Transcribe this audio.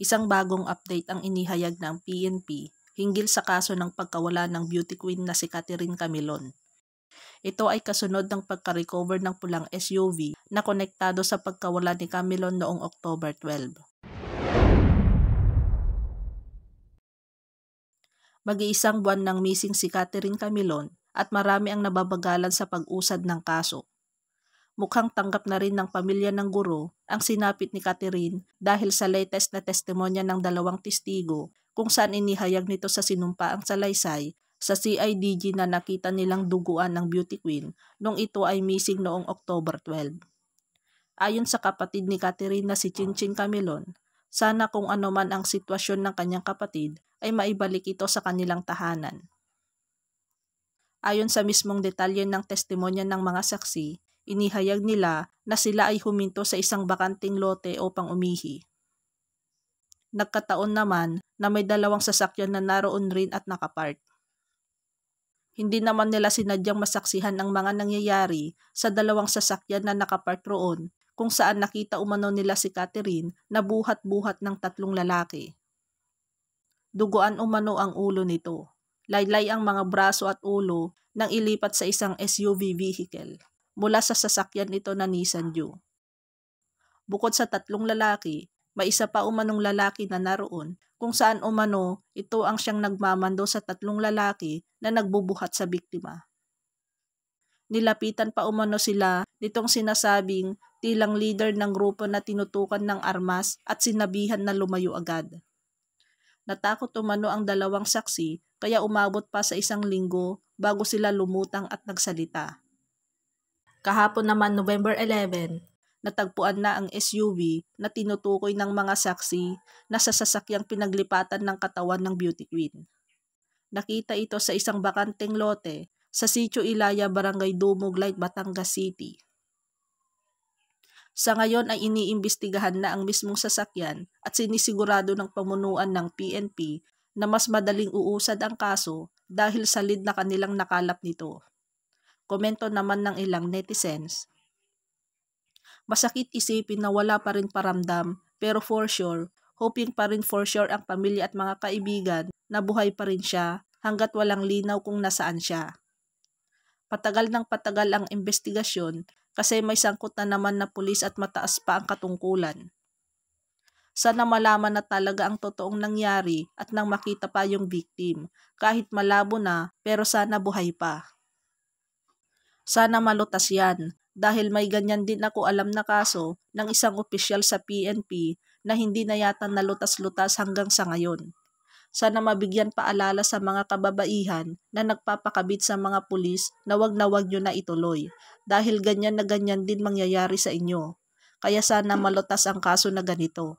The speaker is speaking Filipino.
Isang bagong update ang inihayag ng PNP hinggil sa kaso ng pagkawala ng beauty queen na si Catherine Camilon. Ito ay kasunod ng pagka-recover ng pulang SUV na konektado sa pagkawala ni Camilon noong October 12. Mag-iisang buwan nang missing si Catherine Camilon at marami ang nababagalan sa pag-usad ng kaso mukhang tanggap na rin ng pamilya ng guro ang sinapit ni Catherine dahil sa latest na testimonya ng dalawang testigo kung saan inihayag nito sa sinumpaang salaysay sa CIDG na nakita nilang duguan ng beauty queen nung ito ay missing noong October 12. Ayon sa kapatid ni Catherine na si Chinchin Camilon, sana kung ano man ang sitwasyon ng kanyang kapatid ay maibalik ito sa kanilang tahanan. Ayon sa mismong detalye ng testimonya ng mga saksi, inihayag nila na sila ay huminto sa isang bakanting lote upang umihi. Nagkataon naman na may dalawang sasakyan na naroon rin at nakapark. Hindi naman nila sinadyang masaksihan ang mga nangyayari sa dalawang sasakyan na nakapark roon kung saan nakita umano nila si Catherine na buhat-buhat ng tatlong lalaki. Duguan umano ang ulo nito. Laylay ang mga braso at ulo nang ilipat sa isang SUV vehicle mula sa sasakyan nito na Nissan Juke. Bukod sa tatlong lalaki, may isa pa umanong lalaki na naroon kung saan umano ito ang siyang nagmamando sa tatlong lalaki na nagbubuhat sa biktima. Nilapitan pa umano sila nitong sinasabing tilang leader ng grupo na tinutukan ng armas at sinabihan na lumayo agad. Natakot umano ang dalawang saksi kaya umabot pa sa isang linggo bago sila lumutang at nagsalita. Kahapon naman November 11, natagpuan na ang SUV na tinutukoy ng mga saksi na sa sasakyang pinaglipatan ng katawan ng beauty queen. Nakita ito sa isang bakanteng lote sa Sitio Ilaya, Barangay Dumog Light, Batangas City. Sa ngayon ay iniimbestigahan na ang mismong sasakyan at sinisigurado ng pamunuan ng PNP na mas madaling uusad ang kaso dahil sa lid na kanilang nakalap nito. Komento naman ng ilang netizens. Masakit isipin na wala pa rin paramdam pero for sure, hoping pa rin for sure ang pamilya at mga kaibigan na buhay pa rin siya hanggat walang linaw kung nasaan siya. Patagal ng patagal ang investigasyon kasi may sangkot na naman na pulis at mataas pa ang katungkulan. Sana malaman na talaga ang totoong nangyari at nang makita pa yung victim, kahit malabo na pero sana buhay pa. Sana malutas yan dahil may ganyan din ako alam na kaso ng isang opisyal sa PNP na hindi na yata nalutas-lutas hanggang sa ngayon. Sana mabigyan paalala sa mga kababaihan na nagpapakabit sa mga pulis na wag na wag nyo na ituloy dahil ganyan na ganyan din mangyayari sa inyo. Kaya sana malutas ang kaso na ganito.